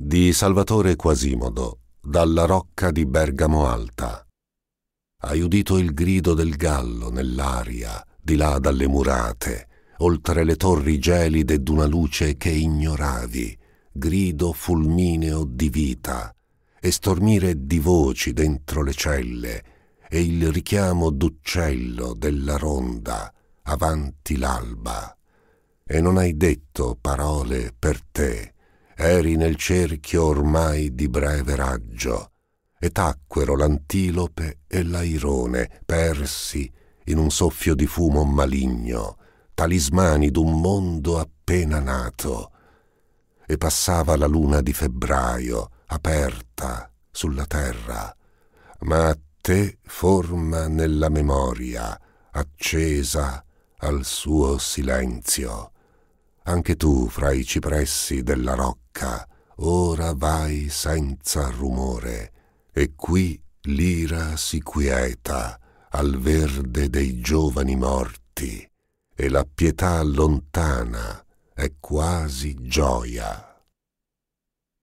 di Salvatore Quasimodo dalla rocca di Bergamo Alta. Hai udito il grido del gallo nell'aria, di là dalle murate, oltre le torri gelide d'una luce che ignoravi, grido fulmineo di vita, e stormire di voci dentro le celle, e il richiamo d'uccello della ronda avanti l'alba. E non hai detto parole per te, eri nel cerchio ormai di breve raggio, e tacquero l'antilope e l'airone, persi in un soffio di fumo maligno, talismani d'un mondo appena nato. E passava la luna di febbraio, aperta sulla terra, ma a te forma nella memoria, accesa al suo silenzio anche tu fra i cipressi della rocca, ora vai senza rumore, e qui l'ira si quieta al verde dei giovani morti, e la pietà lontana è quasi gioia.